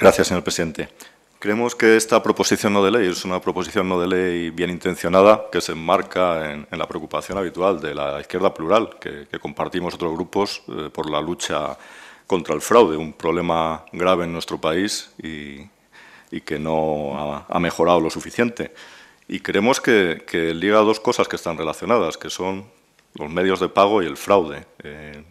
Gracias, señor presidente. Creemos que esta proposición no de ley es una proposición no de ley bien intencionada que se enmarca en, la preocupación habitual de la izquierda plural que, compartimos otros grupos eh, por la lucha contra el fraude, un problema grave en nuestro país y, que no ha, mejorado lo suficiente. Y creemos que, que liga dos cosas que están relacionadas, que son los medios de pago y el fraude. Eh,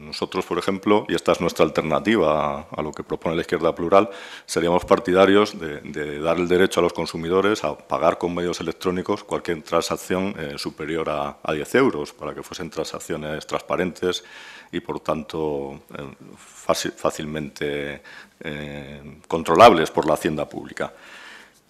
nosotros, por ejemplo, y esta es nuestra alternativa a, lo que propone la izquierda plural, seríamos partidarios de, dar el derecho a los consumidores a pagar con medios electrónicos cualquier transacción eh, superior a, 10 euros, para que fuesen transacciones transparentes y, por tanto, eh, fácilmente controlables por la hacienda pública.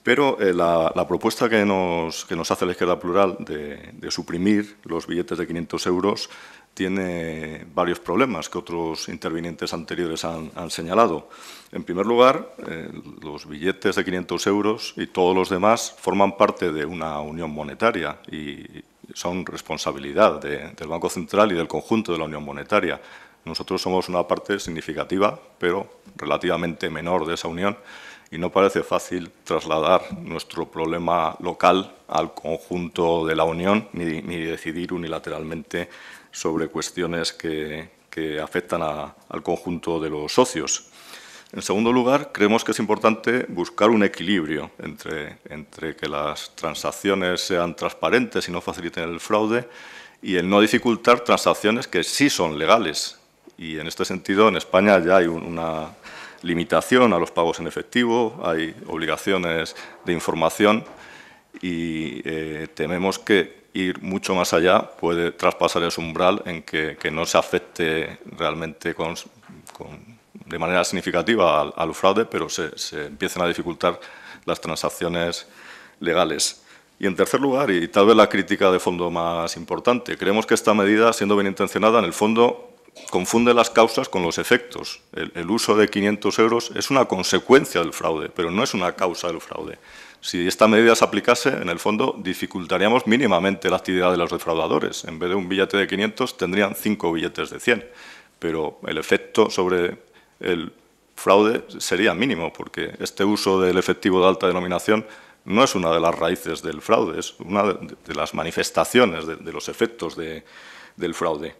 Pero eh, la, propuesta que nos, hace la izquierda plural de, suprimir los billetes de 500 euros tiene varios problemas que otros intervinientes anteriores han, señalado. En primer lugar, eh, los billetes de 500 euros y todos los demás forman parte de una unión monetaria y son responsabilidad del Banco Central y del conjunto de la unión monetaria. Nosotros somos una parte significativa, pero relativamente menor de esa unión y no parece fácil trasladar nuestro problema local al conjunto de la Unión ni, decidir unilateralmente sobre cuestiones que, afectan al conjunto de los socios. En segundo lugar, creemos que es importante buscar un equilibrio entre, entre que las transacciones sean transparentes y no faciliten el fraude y el no dificultar transacciones que sí son legales. Y en este sentido, en España ya hay una limitación a los pagos en efectivo, hay obligaciones de información y eh, tememos que ir mucho más allá puede traspasar ese umbral en que, no se afecte realmente de manera significativa al, fraude, pero se, se, empiecen a dificultar las transacciones legales. Y en tercer lugar, y tal vez la crítica de fondo más importante, creemos que esta medida, siendo bien intencionada, en el fondo confunde las causas con los efectos. El, uso de 500 euros es una consecuencia del fraude, pero no es una causa del fraude. Si esta medida se aplicase, en el fondo dificultaríamos mínimamente la actividad de los defraudadores. En vez de un billete de 500, tendrían cinco billetes de 100. Pero el efecto sobre el fraude sería mínimo, porque este uso del efectivo de alta denominación no es una de las raíces del fraude, es una de, las manifestaciones de, los efectos del fraude.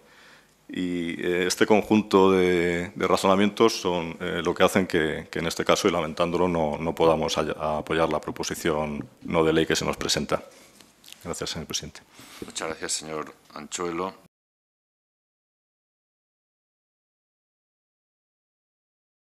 Y eh, este conjunto de, razonamientos son eh, lo que hacen que, en este caso, y lamentándolo, no, podamos apoyar la proposición no de ley que se nos presenta. Gracias, señor presidente. Muchas gracias, señor Anchuelo.